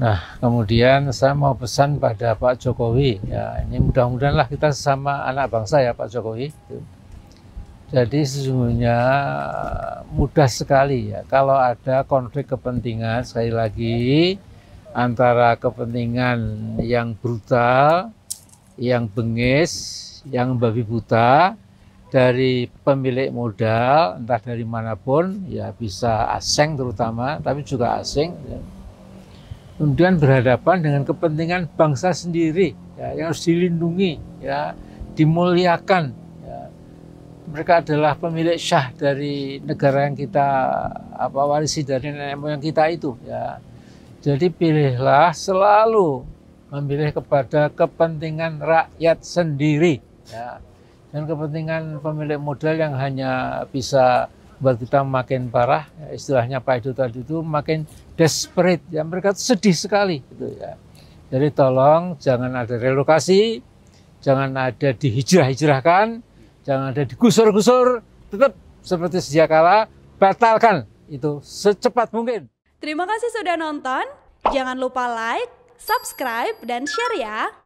Nah, kemudian saya mau pesan pada Pak Jokowi. Ya, ini mudah-mudahan lah kita sama anak bangsa ya Pak Jokowi. Jadi sesungguhnya mudah sekali ya kalau ada konflik kepentingan sekali lagi antara kepentingan yang brutal, yang bengis, yang babi buta dari pemilik modal entah dari manapun ya bisa asing terutama tapi juga asing. Ya kemudian berhadapan dengan kepentingan bangsa sendiri ya, yang harus dilindungi, ya, dimuliakan. Ya. Mereka adalah pemilik syah dari negara yang kita apa warisi dari nenek moyang kita itu. Ya. Jadi pilihlah selalu memilih kepada kepentingan rakyat sendiri. Ya. Dan kepentingan pemilik modal yang hanya bisa buat kita makin parah istilahnya Pak Edo tadi itu makin desperate ya mereka sedih sekali gitu ya jadi tolong jangan ada relokasi jangan ada dihijrah-hijrahkan jangan ada digusur-gusur tetap seperti sejak kala batalkan itu secepat mungkin terima kasih sudah nonton jangan lupa like subscribe dan share ya